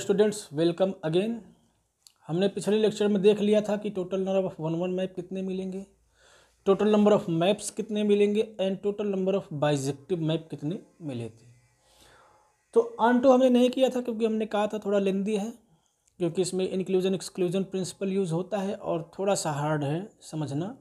students welcome again हमने पिछले lecture में देख लिया था कि total number of one one map कितने मिलेंगे टोटल नंबर ऑफ मैप्स कितने मिलेंगे and total number of bijective map कितने मिले थे तो टू हमने नहीं किया था क्योंकि हमने कहा था थोड़ा लेंदी है क्योंकि इसमें इंक्लूजन एक्सक्लूजन प्रिंसिपल यूज़ होता है और थोड़ा सा हार्ड है समझना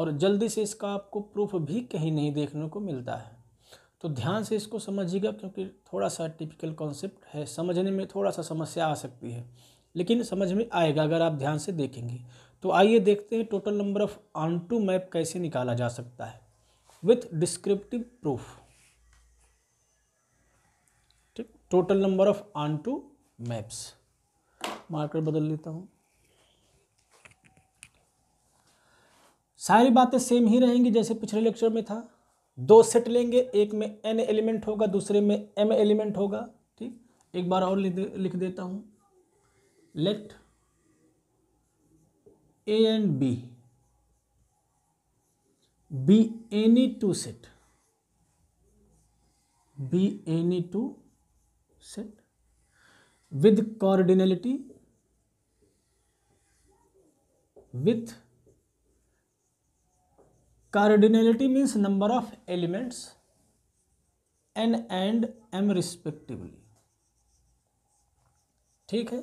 और जल्दी से इसका आपको प्रूफ भी कहीं नहीं देखने को मिलता है तो ध्यान से इसको समझिएगा क्योंकि थोड़ा सा टिपिकल कॉन्सेप्ट है समझने में थोड़ा सा समस्या आ सकती है लेकिन समझ में आएगा अगर आप ध्यान से देखेंगे तो आइए देखते हैं total number of on to map कैसे निकाला जा सकता है विथ डिस्क्रिप्टिव प्रूफ ठीक total number of on onto maps marker बदल लेता हूं सारी बातें सेम ही रहेंगी जैसे पिछले लेक्चर में था दो सेट लेंगे एक में एन एलिमेंट होगा दूसरे में एम एलिमेंट होगा ठीक एक बार और लिख देता हूँ let A and B B any two set B any two set with cardinality with cardinality means number of elements N and M respectively ठीक है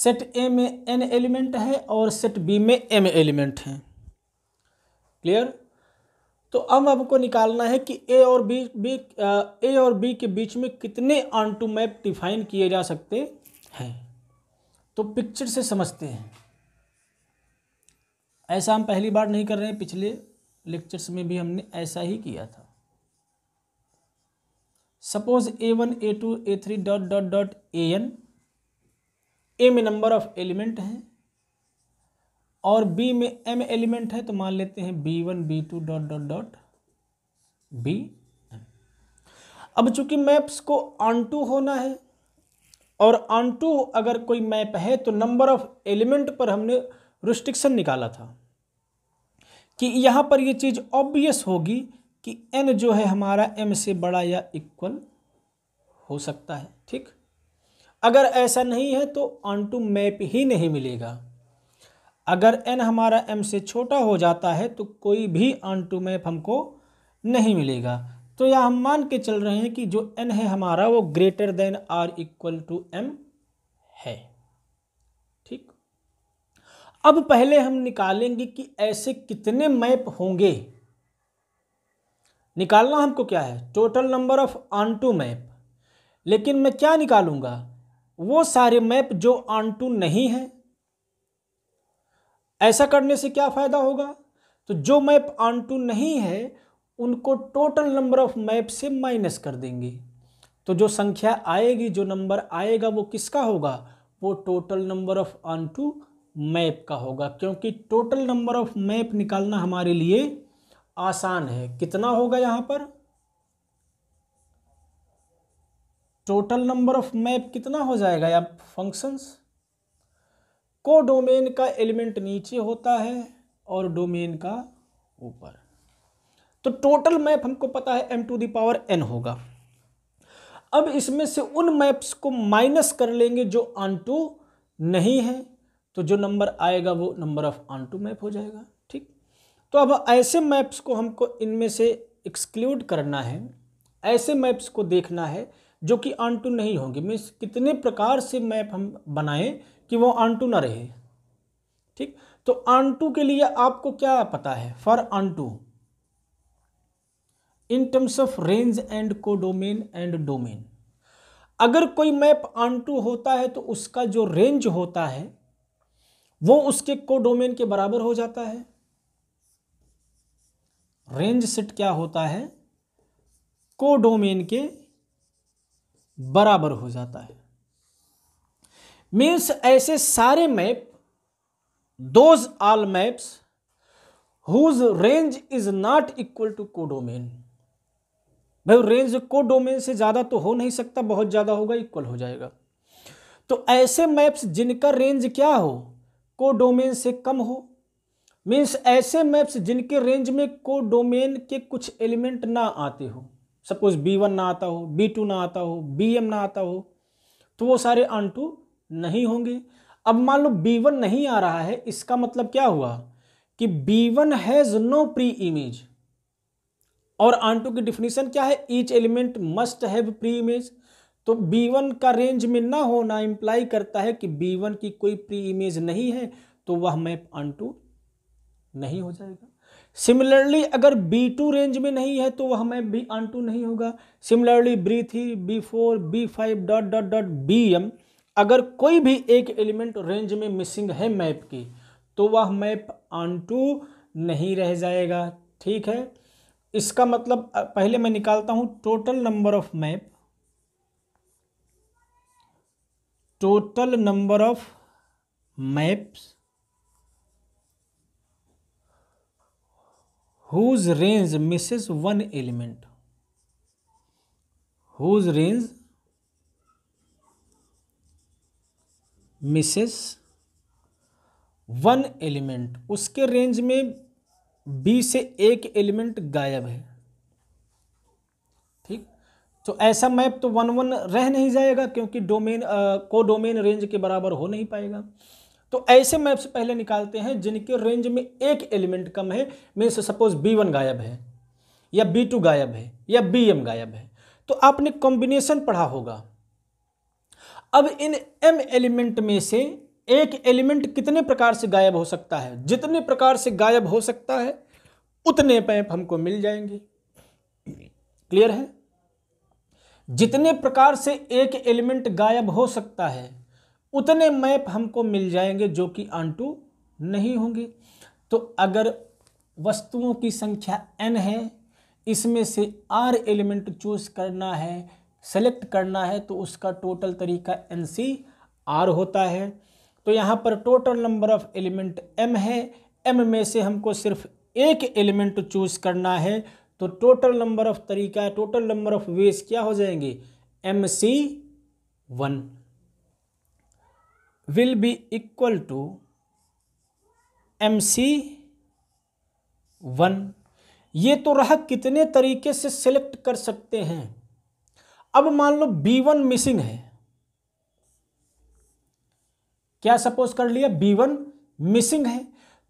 सेट ए में एन एलिमेंट है और सेट बी में एम एलिमेंट है clear तो अब आपको निकालना है कि ए और बी बी ए और बी के बीच में कितने ऑन टू मैप डिफाइन किए जा सकते हैं तो पिक्चर से समझते हैं ऐसा हम पहली बार नहीं कर रहे हैं पिछले लेक्चर्स में भी हमने ऐसा ही किया था suppose A one A two A three dot dot dot A N A में नंबर ऑफ एलिमेंट हैं और बी में एम एलिमेंट है तो मान लेते हैं B one B two dot dot dot B N अब चूंकि मैप्स को ऑन टू होना है और ऑन टू अगर कोई मैप है तो नंबर ऑफ एलिमेंट पर हमने रिस्ट्रिक्शन निकाला था कि यहाँ पर ये चीज़ ऑब्वियस होगी कि एन जो है हमारा एम से बड़ा या इक्वल हो सकता है ठीक अगर ऐसा नहीं है तो ऑन टू मैप ही नहीं मिलेगा अगर एन हमारा एम से छोटा हो जाता है तो कोई भी ऑन टू मैप हमको नहीं मिलेगा तो यह हम मान के चल रहे हैं कि जो एन है हमारा वो greater than or equal to M है अब पहले हम निकालेंगे कि ऐसे कितने मैप होंगे निकालना हमको क्या है total number of to map लेकिन मैं क्या निकालूंगा वो सारे मैप जो टू नहीं है ऐसा करने से क्या फ़ायदा होगा तो जो मैप टू नहीं है उनको टोटल नंबर ऑफ मैप से माइनस कर देंगे तो जो संख्या आएगी जो नंबर आएगा वो किसका होगा वो total number of to map का होगा क्योंकि टोटल नंबर ऑफ मैप निकालना हमारे लिए आसान है कितना होगा यहां पर टोटल नंबर ऑफ मैप कितना हो जाएगा या फंक्शंस को डोमेन का एलिमेंट नीचे होता है और डोमेन का ऊपर तो टोटल मैप हमको पता है एम टू दावर एन होगा अब इसमें से उन मैप्स को माइनस कर लेंगे जो ऑन टू नहीं है तो जो नंबर आएगा वो number of on to map हो जाएगा ठीक तो अब ऐसे मैप्स को हमको इनमें से एक्सक्लूड करना है ऐसे मैप्स को देखना है जो कि ऑन टू नहीं होंगे मीन्स कितने प्रकार से मैप हम बनाएं कि वो ऑन टू ना रहे ठीक तो ऑन टू के लिए आपको क्या पता है for onto in terms of range and codomain and domain अगर कोई मैप ऑन टू होता है तो उसका जो रेंज होता है वो उसके कोडोमेन के बराबर हो जाता है रेंज सेट क्या होता है कोडोमेन के बराबर हो जाता है मीन्स ऐसे सारे map those all maps whose range is not equal to codomain भाई रेंज कोडोमेन से ज़्यादा तो हो नहीं सकता बहुत ज़्यादा होगा इक्वल हो जाएगा तो ऐसे मैप्स जिनका रेंज क्या हो डोमेन से कम हो मीन्स ऐसे मैप्स जिनके रेंज में को डोमेन के कुछ एलिमेंट ना आते हो सपोज बी वन ना आता हो बी टू ना आता हो बी एम ना आता हो तो वो सारे टू नहीं होंगे अब मान लो बी वन नहीं आ रहा है इसका मतलब क्या हुआ कि B one has no pre image और आंटू की डिफिनीशन क्या है each element must have pre image तो B1 का रेंज में ना होना इंप्लाई करता है कि B1 की कोई प्री इमेज नहीं है तो वह मैप टू नहीं हो जाएगा सिमिलरली अगर B2 रेंज में नहीं है तो वह मैप भी टू नहीं होगा similarly B3, three B four B five dot dot dot B M अगर कोई भी एक एलिमेंट रेंज में मिसिंग है मैप की तो वह मैप टू नहीं रह जाएगा ठीक है इसका मतलब पहले मैं निकालता हूँ total number of map total number of maps whose range misses one element whose range misses one element उसके रेंज में बी से एक एलिमेंट गायब है तो ऐसा मैप तो वन वन रह नहीं जाएगा क्योंकि डोमेन को डोमेन रेंज के बराबर हो नहीं पाएगा तो ऐसे मैप्स पहले निकालते हैं जिनके रेंज में एक एलिमेंट कम है मीन्स सपोज बी वन गायब है या बी टू गायब है या बी एम गायब है तो आपने कॉम्बिनेशन पढ़ा होगा अब इन एम एलिमेंट में से एक एलिमेंट कितने प्रकार से गायब हो सकता है जितने प्रकार से गायब हो सकता है उतने पैप हमको मिल जाएंगे क्लियर है जितने प्रकार से एक एलिमेंट गायब हो सकता है उतने मैप हमको मिल जाएंगे जो कि आंटू नहीं होंगे तो अगर वस्तुओं की संख्या एन है इसमें से आर एलिमेंट चूज करना है सेलेक्ट करना है तो उसका टोटल तरीका एन सी आर होता है तो यहाँ पर total number of element M है एम में से हमको सिर्फ एक एलिमेंट चूज करना है तो टोटल नंबर ऑफ तरीका टोटल नंबर ऑफ वेज क्या हो जाएंगे M C one will be equal to M C one ये तो रहा कितने तरीके से सिलेक्ट कर सकते हैं अब मान लो बी वन मिसिंग है क्या सपोज कर लिया बी वन मिसिंग है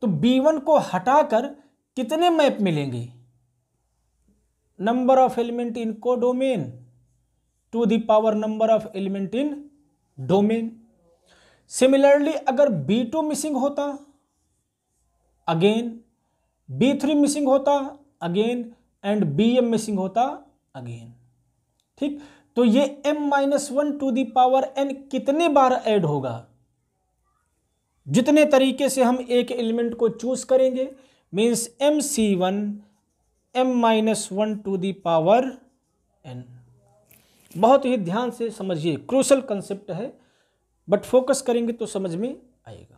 तो बी वन को हटाकर कितने मैप मिलेंगे number of element in codomain to the power number of element in domain similarly अगर बी टू मिसिंग होता अगेन बी थ्री मिसिंग होता again and B M missing होता अगेन ठीक तो ये M minus one to the power N कितने बार add होगा जितने तरीके से हम एक एलिमेंट को चूज करेंगे means M C one M minus one to the power N बहुत ही ध्यान से समझिए क्रूशल कंसेप्ट है बट फोकस करेंगे तो समझ में आएगा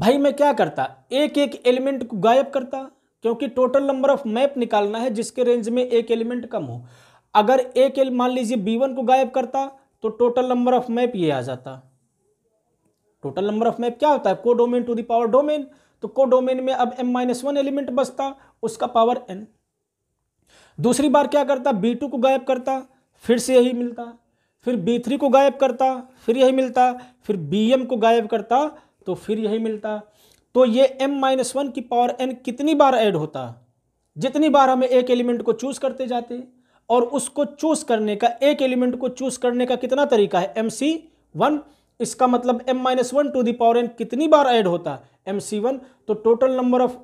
भाई मैं क्या करता एक एक एलिमेंट को गायब करता क्योंकि टोटल नंबर ऑफ मैप निकालना है जिसके रेंज में एक एलिमेंट कम हो अगर एक मान लीजिए बी वन को गायब करता तो टोटल नंबर ऑफ मैप ये आ जाता टोटल नंबर ऑफ मैप क्या होता है codomain domain to the power domain तो कोडोमेन में अब एम माइनस वन एलिमेंट बचता उसका पावर एन दूसरी बार क्या करता बी टू को गायब करता फिर से यही मिलता फिर बी थ्री को गायब करता फिर यही मिलता फिर बी एम को गायब करता तो फिर यही मिलता तो ये एम माइनस वन की पावर एन कितनी बार ऐड होता जितनी बार हमें एक एलिमेंट को चूज करते जाते और उसको चूज करने का एक एलिमेंट को चूज करने का कितना तरीका है एम सी वन इसका मतलब M minus one to the power N कितनी बार ऐड होता है एम सी वन तो total number of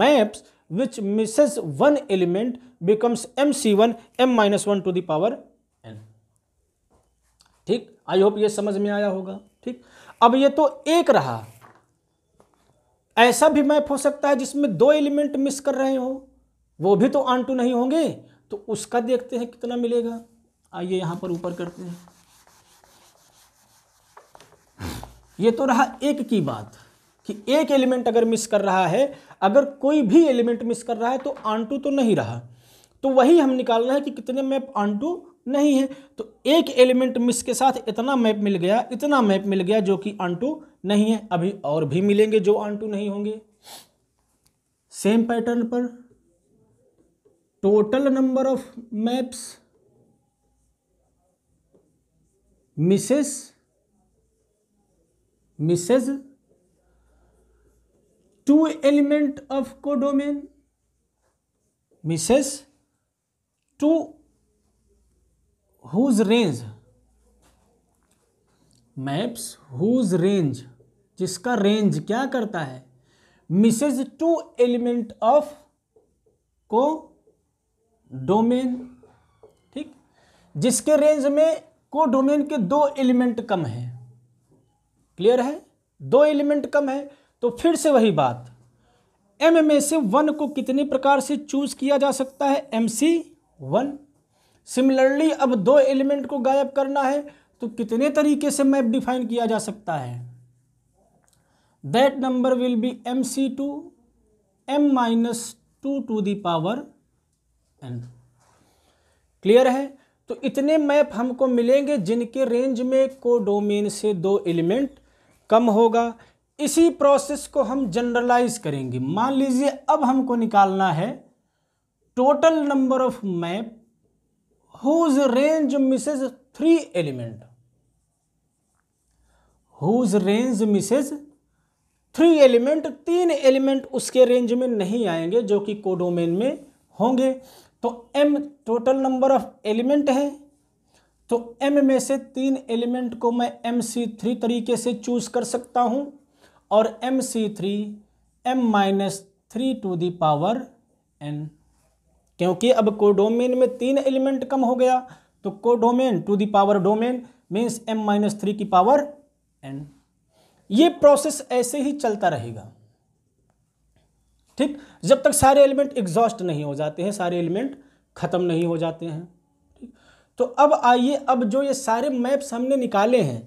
maps which misses one element becomes M C one M minus one to the power N ठीक I hope ये समझ में आया होगा ठीक अब ये तो एक रहा ऐसा भी मैप हो सकता है जिसमें दो एलिमेंट मिस कर रहे हो वो भी तो आंटू नहीं होंगे तो उसका देखते हैं कितना मिलेगा आइए यहां पर ऊपर करते हैं ये तो रहा एक की बात कि एक एलिमेंट अगर मिस कर रहा है अगर कोई भी एलिमेंट मिस कर रहा है तो आंटू तो नहीं रहा तो वही हम निकालना है कि कितने मैप आंटू नहीं है तो एक एलिमेंट मिस के साथ इतना मैप मिल गया इतना मैप मिल गया जो कि आंटू नहीं है अभी और भी मिलेंगे जो आन टू नहीं होंगे सेम पैटर्न पर total number of maps misses misses two element of codomain misses two whose range maps whose range जिसका रेंज क्या करता है misses two element of codomain ठीक जिसके रेंज में को डोमेन के दो एलिमेंट कम हैं क्लियर है दो एलिमेंट कम है तो फिर से वही बात एम में से वन को कितने प्रकार से चूज किया जा सकता है एम सी वन सिमिलरली अब दो एलिमेंट को गायब करना है तो कितने तरीके से मैप डिफाइन किया जा सकता है that number will be M C two M minus two to the power N clear है तो इतने मैप हमको मिलेंगे जिनके रेंज में को डोमेन से दो एलिमेंट कम होगा इसी प्रोसेस को हम जनरलाइज करेंगे मान लीजिए अब हमको निकालना है total number of map whose range misses three element whose range misses three element तीन एलिमेंट उसके रेंज में नहीं आएंगे जो कि कोडोमेन में होंगे तो M total number of element है तो M में से तीन एलिमेंट को मैं एम सी थ्री तरीके से चूज़ कर सकता हूं और M C three M minus three to the power N क्योंकि अब कोडोमेन में तीन एलिमेंट कम हो गया तो codomain to the power domain means M minus three की पावर एन ये प्रोसेस ऐसे ही चलता रहेगा ठीक जब तक सारे एलिमेंट एग्जॉस्ट नहीं हो जाते हैं सारे एलिमेंट ख़त्म नहीं हो जाते हैं तो अब आइए अब जो ये सारे मैप्स हमने निकाले हैं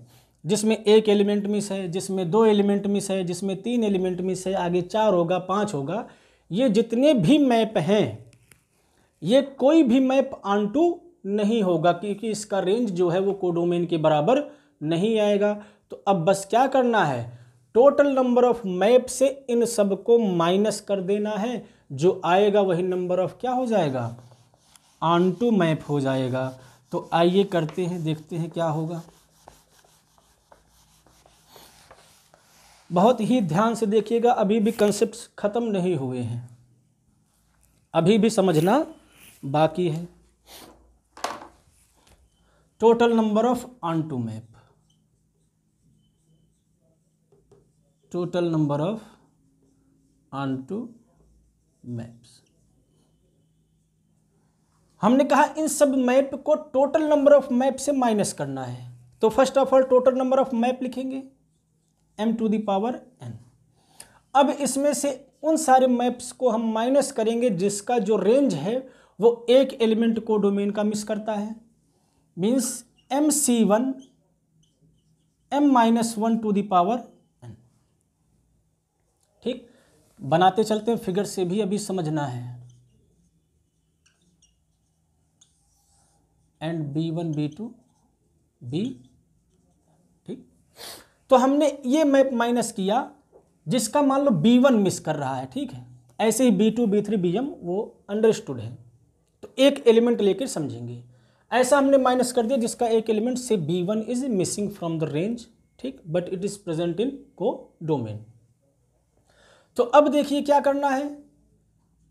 जिसमें एक एलिमेंट मिस है जिसमें दो एलिमेंट मिस है जिसमें तीन एलिमेंट मिस है आगे चार होगा पाँच होगा ये जितने भी मैप हैं ये कोई भी मैप आंटू नहीं होगा क्योंकि इसका रेंज जो है वो कोडोमेन के बराबर नहीं आएगा तो अब बस क्या करना है टोटल नंबर ऑफ मैप से इन सब को माइनस कर देना है जो आएगा वही नंबर ऑफ क्या हो जाएगा आंटू मैप हो जाएगा तो आइए करते हैं देखते हैं क्या होगा बहुत ही ध्यान से देखिएगा अभी भी कंसेप्ट ख़त्म नहीं हुए हैं अभी भी समझना बाकी है total number of on to map total number of on onto maps हमने कहा इन सब मैप को टोटल नंबर ऑफ मैप से माइनस करना है तो first of all total number of map लिखेंगे एम टू दावर एन अब इसमें से उन सारे मैप्स को हम माइनस करेंगे जिसका जो रेंज है वो एक एलिमेंट को डोमेन का मिस करता है means M C one M minus one to the power N ठीक बनाते चलते हैं फिगर से भी अभी समझना है and B one B two B ठीक तो हमने ये मैप माइनस किया जिसका मान लो बी वन मिस कर रहा है ठीक है ऐसे ही B two B three B M वो अंडरस्टूड है तो एक एलिमेंट लेकर समझेंगे ऐसा हमने माइनस कर दिया जिसका एक एलिमेंट से B one is missing from the range ठीक but it is present in codomain तो अब देखिए क्या करना है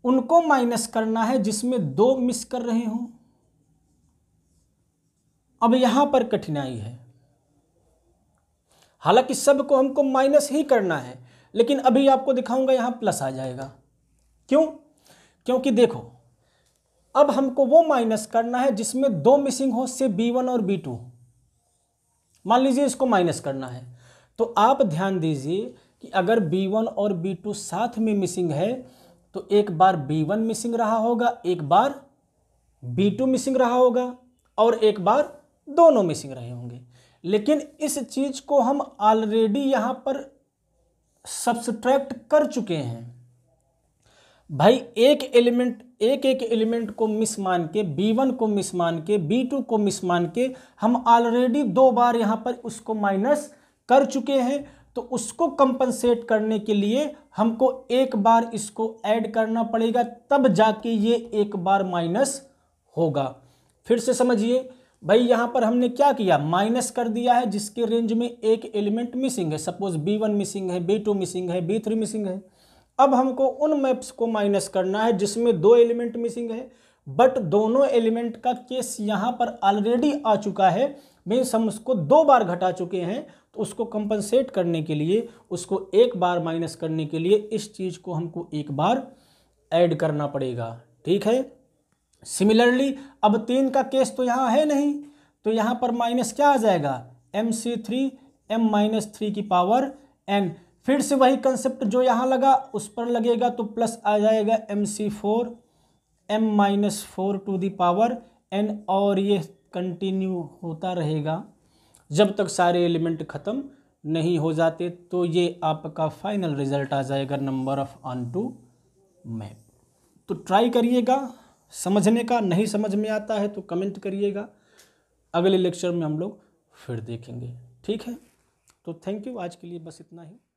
उनको माइनस करना है जिसमें दो मिस कर रहे हों अब यहाँ पर कठिनाई है हालांकि सब को हमको माइनस ही करना है लेकिन अभी आपको दिखाऊंगा यहाँ प्लस आ जाएगा क्यों क्योंकि देखो अब हमको वो माइनस करना है जिसमें दो मिसिंग हो से बी वन और बी टू मान लीजिए इसको माइनस करना है तो आप ध्यान दीजिए कि अगर बी वन और बी टू साथ में मिसिंग है तो एक बार बी वन मिसिंग रहा होगा एक बार बी टू मिसिंग रहा होगा और एक बार दोनों मिसिंग रहे होंगे लेकिन इस चीज़ को हम ऑलरेडी यहां पर सब्सट्रैक्ट कर चुके हैं भाई एक एलिमेंट एक एक एलिमेंट को मिस मान के बी वन को मिस मान के बी टू को मिस मान के हम ऑलरेडी दो बार यहां पर उसको माइनस कर चुके हैं तो उसको कंपनसेट करने के लिए हमको एक बार इसको ऐड करना पड़ेगा तब जाके ये एक बार माइनस होगा फिर से समझिए भाई यहाँ पर हमने क्या किया माइनस कर दिया है जिसके रेंज में एक एलिमेंट मिसिंग है सपोज बी वन मिसिंग है बी टू मिसिंग है बी थ्री मिसिंग है अब हमको उन मैप्स को माइनस करना है जिसमें दो एलिमेंट मिसिंग है बट दोनों एलिमेंट का केस यहाँ पर ऑलरेडी आ चुका है मीन्स हम उसको दो बार घटा चुके हैं तो उसको कंपनसेट करने के लिए उसको एक बार माइनस करने के लिए इस चीज़ को हमको एक बार ऐड करना पड़ेगा ठीक है सिमिलरली अब तीन का केस तो यहाँ है नहीं तो यहाँ पर माइनस क्या आ जाएगा M C three M minus three की पावर एन फिर से वही कंसेप्ट जो यहाँ लगा उस पर लगेगा तो प्लस आ जाएगा M C four M minus four to the power N और ये कंटिन्यू होता रहेगा जब तक सारे एलिमेंट ख़त्म नहीं हो जाते तो ये आपका फाइनल रिजल्ट आ जाएगा नंबर ऑफ ऑन टू मैप तो ट्राई करिएगा समझने का नहीं समझ में आता है तो कमेंट करिएगा अगले लेक्चर में हम लोग फिर देखेंगे ठीक है तो थैंक यू आज के लिए बस इतना ही